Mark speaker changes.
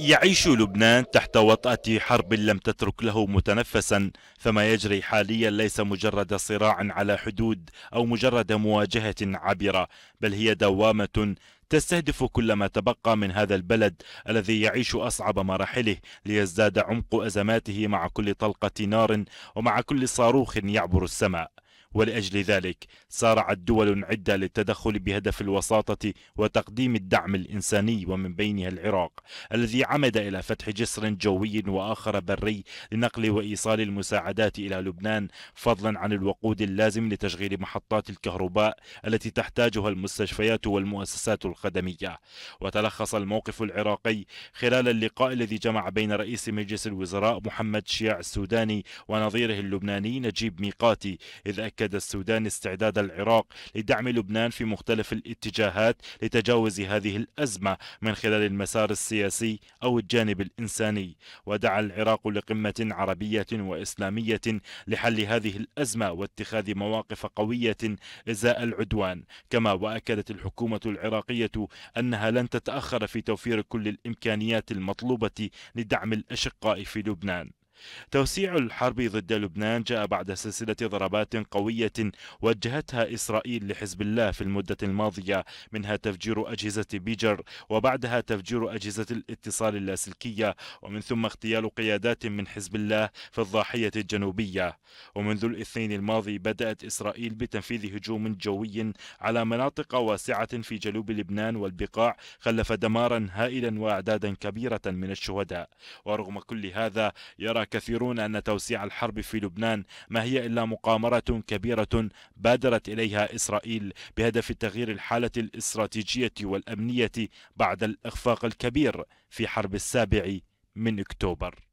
Speaker 1: يعيش لبنان تحت وطأة حرب لم تترك له متنفسا فما يجري حاليا ليس مجرد صراع على حدود أو مجرد مواجهة عابرة بل هي دوامة تستهدف كل ما تبقى من هذا البلد الذي يعيش أصعب مراحله ليزداد عمق أزماته مع كل طلقة نار ومع كل صاروخ يعبر السماء ولأجل ذلك سارعت دول عدة للتدخل بهدف الوساطة وتقديم الدعم الإنساني ومن بينها العراق الذي عمد إلى فتح جسر جوي وآخر بري لنقل وإيصال المساعدات إلى لبنان فضلا عن الوقود اللازم لتشغيل محطات الكهرباء التي تحتاجها المستشفيات والمؤسسات الخدمية وتلخص الموقف العراقي خلال اللقاء الذي جمع بين رئيس مجلس الوزراء محمد شيع السوداني ونظيره اللبناني نجيب ميقاتي إذ أكد أكد السودان استعداد العراق لدعم لبنان في مختلف الاتجاهات لتجاوز هذه الأزمة من خلال المسار السياسي أو الجانب الإنساني ودعا العراق لقمة عربية وإسلامية لحل هذه الأزمة واتخاذ مواقف قوية إزاء العدوان كما وأكدت الحكومة العراقية أنها لن تتأخر في توفير كل الإمكانيات المطلوبة لدعم الأشقاء في لبنان توسيع الحرب ضد لبنان جاء بعد سلسلة ضربات قوية وجهتها إسرائيل لحزب الله في المدة الماضية منها تفجير أجهزة بيجر وبعدها تفجير أجهزة الاتصال اللاسلكية ومن ثم اغتيال قيادات من حزب الله في الضاحية الجنوبية ومنذ الاثنين الماضي بدأت إسرائيل بتنفيذ هجوم جوي على مناطق واسعة في جنوب لبنان والبقاع خلف دمارا هائلا وأعدادا كبيرة من الشهداء ورغم كل هذا يرى الكثيرون أن توسيع الحرب في لبنان ما هي إلا مقامرة كبيرة بادرت إليها إسرائيل بهدف تغيير الحالة الاستراتيجية والأمنية بعد الإخفاق الكبير في حرب السابع من أكتوبر